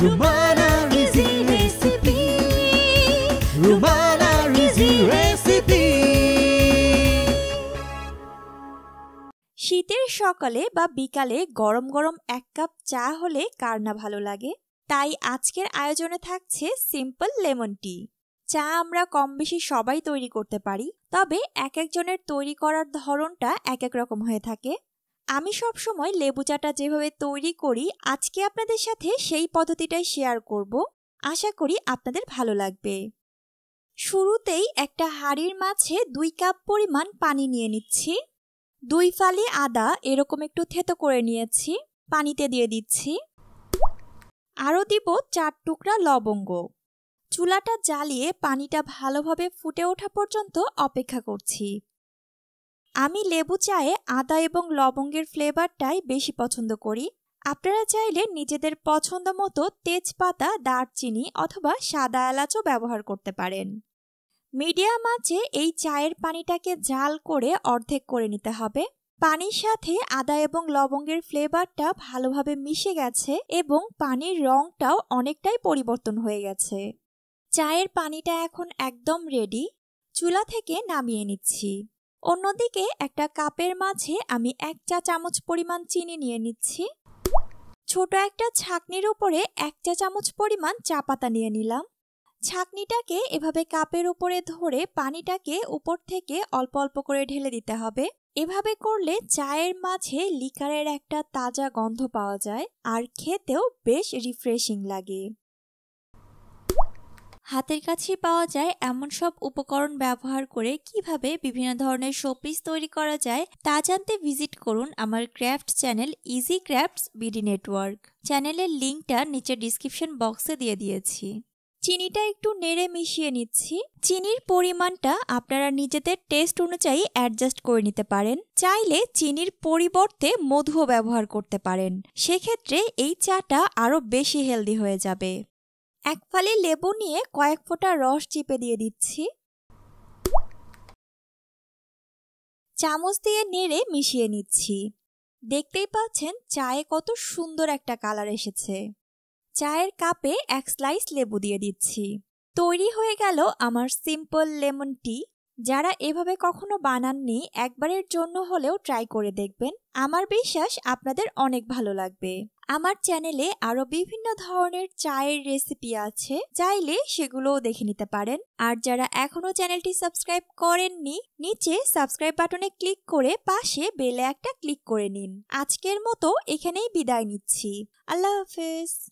Rumana Recipe. Rumana Recipe. শীতের সকালে বা বিকালে গরম গরম এক কাপ চা হলে কার না ভালো লাগে তাই আজকের আয়োজনে থাকছে সিম্পল লেমন টি চা আমরা কম বেশি সবাই তৈরি করতে পারি তবে এক একজনের তৈরি করার ধরনটা এক এক রকম হয়ে থাকে আমি সব সময় লেবু চাটা যেভাবে তৈরি করি আজকে আপনাদের সাথে সেই পদ্ধতিটাই শেয়ার করব আশা করি আপনাদের ভালো লাগবে শুরুতেই একটা হাড়ির মাছে দুই কাপ পরিমাণ পানি নিয়ে নিচ্ছি দুই ফালি আদা এরকম একটু থেতো করে নিয়েছি পানিতে দিয়ে দিচ্ছি আরও দিব চার টুকরা লবঙ্গ চুলাটা জ্বালিয়ে পানিটা ভালোভাবে ফুটে ওঠা পর্যন্ত অপেক্ষা করছি আমি লেবু চায়ে আদা এবং লবঙ্গের ফ্লেভারটাই বেশি পছন্দ করি আপনারা চাইলে নিজেদের পছন্দ মতো তেজপাতা দারচিনি অথবা সাদা এলাচও ব্যবহার করতে পারেন মিডিয়াম আঁচে এই চায়ের পানিটাকে জাল করে অর্ধেক করে নিতে হবে পানির সাথে আদা এবং লবঙ্গের ফ্লেভারটা ভালোভাবে মিশে গেছে এবং পানির রঙটাও অনেকটাই পরিবর্তন হয়ে গেছে চায়ের পানিটা এখন একদম রেডি চুলা থেকে নামিয়ে নিচ্ছি অন্যদিকে একটা কাপের মাঝে আমি এক চা চামচ পরিমাণ চিনি নিয়ে নিচ্ছি ছোট একটা ছাকনির উপরে এক চা চামচ পরিমাণ চা পাতা নিয়ে নিলাম ছাকনিটাকে এভাবে কাপের উপরে ধরে পানিটাকে উপর থেকে অল্প অল্প করে ঢেলে দিতে হবে এভাবে করলে চায়ের মাঝে লিকারের একটা তাজা গন্ধ পাওয়া যায় আর খেতেও বেশ রিফ্রেশিং লাগে হাতের কাছেই পাওয়া যায় এমন সব উপকরণ ব্যবহার করে কিভাবে বিভিন্ন ধরনের শোপিস তৈরি করা যায় তা জানতে ভিজিট করুন আমার craft channel Easy Crafts BD network চ্যানেলের লিঙ্কটা নিচে ডিসক্রিপশন বক্সে দিয়ে দিয়েছি চিনিটা একটু নেড়ে মিশিয়ে নিচ্ছি চিনির পরিমাণটা আপনারা নিজেদের টেস্ট অনুযায়ী অ্যাডজাস্ট করে নিতে পারেন চাইলে চিনির পরিবর্তে মধুও ব্যবহার করতে পারেন সেক্ষেত্রে এই চাটা আরও বেশি হেলদি হয়ে যাবে এক ফালি লেবু নিয়ে কয়েক ফোঁটা রস চিপে দিয়ে দিচ্ছি চামচ দিয়ে নেড়ে মিশিয়ে নিচ্ছি দেখতেই পাচ্ছেন চায়ে কত সুন্দর একটা কালার এসেছে চায়ের কাপে এক স্লাইস লেবু দিয়ে দিচ্ছি তৈরি হয়ে গেল আমার সিম্পল লেমন টি যারা এভাবে কখনো বানাননি একবারের জন্য হলেও ট্রাই করে দেখবেন আমার বিশ্বাস আপনাদের অনেক ভালো লাগবে আমার চ্যানেলে আরও বিভিন্ন ধরনের চায়ের রেসিপি আছে চাইলে সেগুলোও দেখে নিতে পারেন আর যারা এখনও চ্যানেলটি সাবস্ক্রাইব করেননি নিচে সাবস্ক্রাইব বাটনে ক্লিক করে পাশে বেলে একটা ক্লিক করে নিন আজকের মতো এখানেই বিদায় নিচ্ছি আল্লাহ হাফেজ